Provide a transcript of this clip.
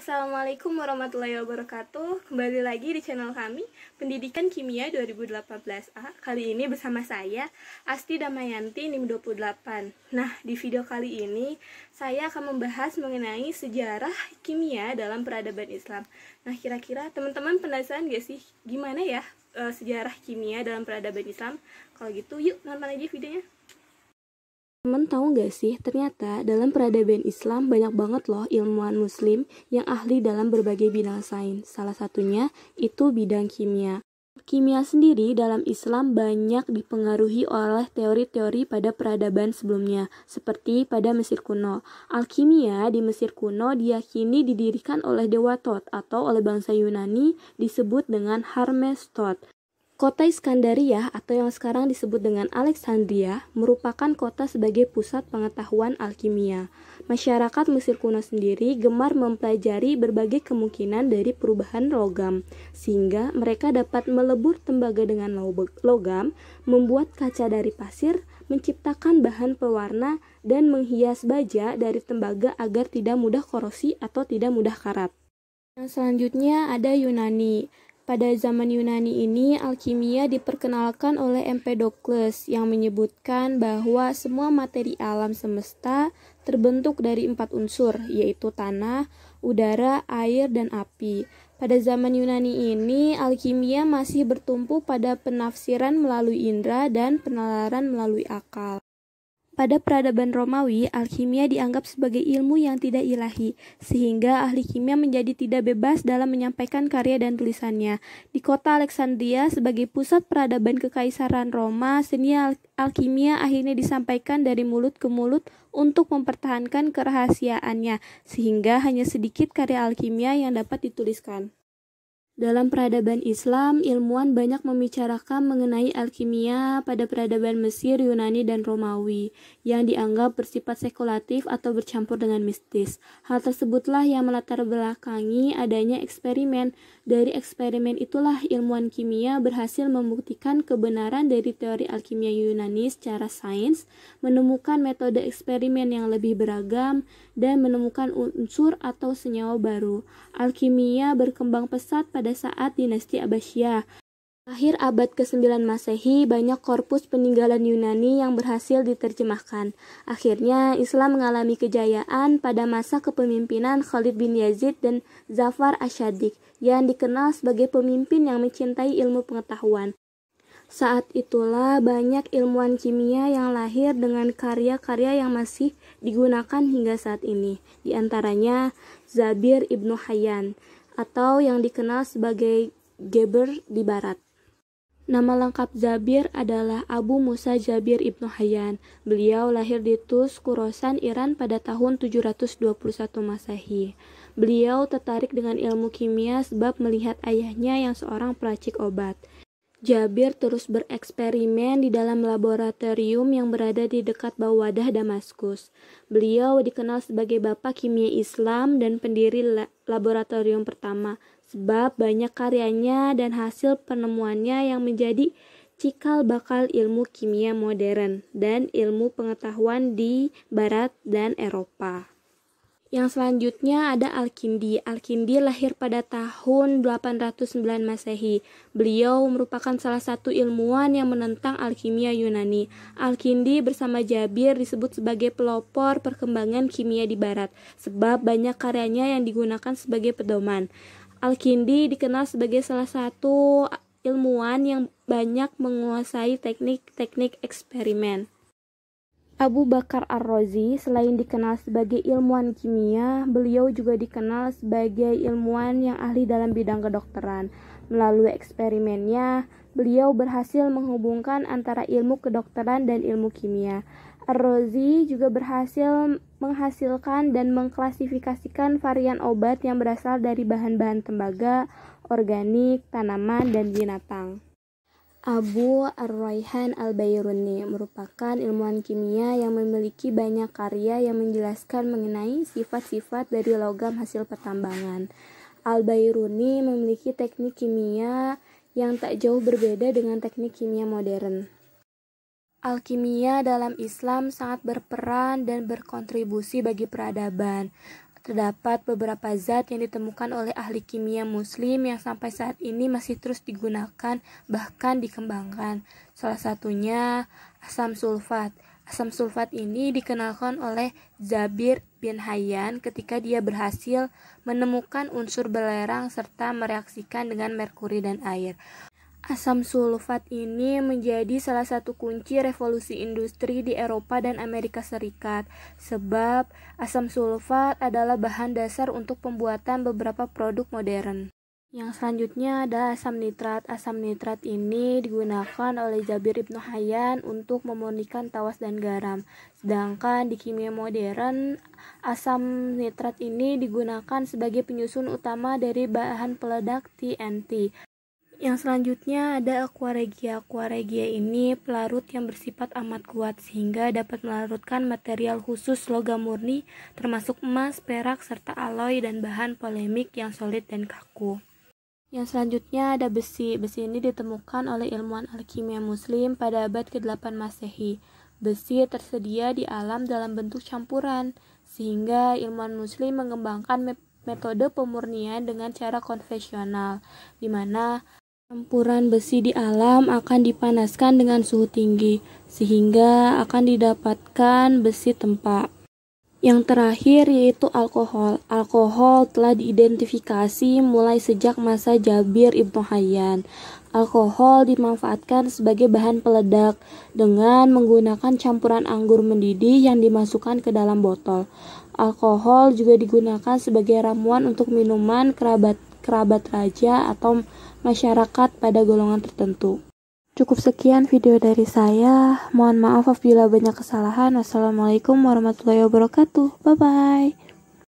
Assalamualaikum warahmatullahi wabarakatuh Kembali lagi di channel kami Pendidikan Kimia 2018A Kali ini bersama saya Asti Damayanti NIM 28 Nah di video kali ini Saya akan membahas mengenai sejarah kimia dalam peradaban Islam Nah kira-kira teman-teman penasaran gak sih Gimana ya eh, sejarah kimia dalam peradaban Islam Kalau gitu yuk nonton aja videonya Temen tahu gak sih, ternyata dalam peradaban Islam banyak banget loh ilmuwan muslim yang ahli dalam berbagai bidang sains. Salah satunya itu bidang kimia. Kimia sendiri dalam Islam banyak dipengaruhi oleh teori-teori pada peradaban sebelumnya, seperti pada Mesir kuno. Alkimia di Mesir kuno diyakini didirikan oleh dewa Thoth atau oleh bangsa Yunani disebut dengan Hermes Thoth. Kota Iskandaria atau yang sekarang disebut dengan Alexandria merupakan kota sebagai pusat pengetahuan alkimia. Masyarakat Mesir kuno sendiri gemar mempelajari berbagai kemungkinan dari perubahan logam, sehingga mereka dapat melebur tembaga dengan logam, membuat kaca dari pasir, menciptakan bahan pewarna, dan menghias baja dari tembaga agar tidak mudah korosi atau tidak mudah karat. Yang selanjutnya ada Yunani. Pada zaman Yunani ini, alkimia diperkenalkan oleh Empedokles yang menyebutkan bahwa semua materi alam semesta terbentuk dari empat unsur, yaitu tanah, udara, air, dan api. Pada zaman Yunani ini, alkimia masih bertumpu pada penafsiran melalui indera dan penalaran melalui akal. Pada peradaban Romawi, alkimia dianggap sebagai ilmu yang tidak ilahi, sehingga ahli kimia menjadi tidak bebas dalam menyampaikan karya dan tulisannya. Di kota Alexandria, sebagai pusat peradaban kekaisaran Roma, seni al alkimia akhirnya disampaikan dari mulut ke mulut untuk mempertahankan kerahasiaannya, sehingga hanya sedikit karya alkimia yang dapat dituliskan. Dalam peradaban Islam, ilmuwan banyak membicarakan mengenai alkimia pada peradaban Mesir, Yunani, dan Romawi yang dianggap bersifat sekulatif atau bercampur dengan mistis. Hal tersebutlah yang melatar belakangi adanya eksperimen. Dari eksperimen itulah ilmuwan kimia berhasil membuktikan kebenaran dari teori alkimia Yunani secara sains, menemukan metode eksperimen yang lebih beragam, dan menemukan unsur atau senyawa baru. Alkimia berkembang pesat pada pada saat dinasti Abasyah. Akhir abad ke-9 Masehi, banyak korpus peninggalan Yunani yang berhasil diterjemahkan. Akhirnya, Islam mengalami kejayaan pada masa kepemimpinan Khalid bin Yazid dan Zafar Asyadik, yang dikenal sebagai pemimpin yang mencintai ilmu pengetahuan. Saat itulah banyak ilmuwan kimia yang lahir dengan karya-karya yang masih digunakan hingga saat ini. Di antaranya Zabir Ibnu Hayyan, atau yang dikenal sebagai Geber di barat. Nama lengkap Jabir adalah Abu Musa Jabir Ibnu Hayyan. Beliau lahir di Tus, Kurosan, Iran pada tahun 721 Masehi. Beliau tertarik dengan ilmu kimia sebab melihat ayahnya yang seorang pelacik obat. Jabir terus bereksperimen di dalam laboratorium yang berada di dekat bawah wadah Damaskus. Beliau dikenal sebagai bapak kimia Islam dan pendiri laboratorium pertama, sebab banyak karyanya dan hasil penemuannya yang menjadi cikal bakal ilmu kimia modern dan ilmu pengetahuan di barat dan Eropa. Yang selanjutnya ada Al-Kindi. Al-Kindi lahir pada tahun 809 Masehi. Beliau merupakan salah satu ilmuwan yang menentang alkimia Yunani. Al-Kindi bersama Jabir disebut sebagai pelopor perkembangan kimia di barat sebab banyak karyanya yang digunakan sebagai pedoman. Al-Kindi dikenal sebagai salah satu ilmuwan yang banyak menguasai teknik-teknik eksperimen. Abu Bakar Ar-Razi selain dikenal sebagai ilmuwan kimia, beliau juga dikenal sebagai ilmuwan yang ahli dalam bidang kedokteran. Melalui eksperimennya, beliau berhasil menghubungkan antara ilmu kedokteran dan ilmu kimia. Ar-Razi juga berhasil menghasilkan dan mengklasifikasikan varian obat yang berasal dari bahan-bahan tembaga, organik, tanaman, dan binatang. Abu Ar-Raihan Al-Bayruni merupakan ilmuwan kimia yang memiliki banyak karya yang menjelaskan mengenai sifat-sifat dari logam hasil pertambangan. Al-Bayruni memiliki teknik kimia yang tak jauh berbeda dengan teknik kimia modern. Alkimia dalam Islam sangat berperan dan berkontribusi bagi peradaban. Terdapat beberapa zat yang ditemukan oleh ahli kimia muslim yang sampai saat ini masih terus digunakan bahkan dikembangkan. Salah satunya asam sulfat. Asam sulfat ini dikenalkan oleh Zabir bin Hayyan ketika dia berhasil menemukan unsur belerang serta mereaksikan dengan merkuri dan air. Asam sulfat ini menjadi salah satu kunci revolusi industri di Eropa dan Amerika Serikat, sebab asam sulfat adalah bahan dasar untuk pembuatan beberapa produk modern. Yang selanjutnya ada asam nitrat. Asam nitrat ini digunakan oleh Jabir Ibnu Hayyan untuk memurnikan tawas dan garam. Sedangkan di kimia modern, asam nitrat ini digunakan sebagai penyusun utama dari bahan peledak TNT. Yang selanjutnya ada aquaregia. Aquaregia ini pelarut yang bersifat amat kuat sehingga dapat melarutkan material khusus logam murni termasuk emas, perak, serta alloy dan bahan polemik yang solid dan kaku. Yang selanjutnya ada besi. Besi ini ditemukan oleh ilmuwan alkimia muslim pada abad ke-8 Masehi. Besi tersedia di alam dalam bentuk campuran, sehingga ilmuwan muslim mengembangkan metode pemurnian dengan cara konvensional, di mana Campuran besi di alam akan dipanaskan dengan suhu tinggi, sehingga akan didapatkan besi tempa. Yang terakhir yaitu alkohol. Alkohol telah diidentifikasi mulai sejak masa Jabir Ibnu Hayyan. Alkohol dimanfaatkan sebagai bahan peledak dengan menggunakan campuran anggur mendidih yang dimasukkan ke dalam botol. Alkohol juga digunakan sebagai ramuan untuk minuman kerabat kerabat raja atau masyarakat pada golongan tertentu. Cukup sekian video dari saya. Mohon maaf apabila banyak kesalahan. Wassalamualaikum warahmatullahi wabarakatuh. Bye bye.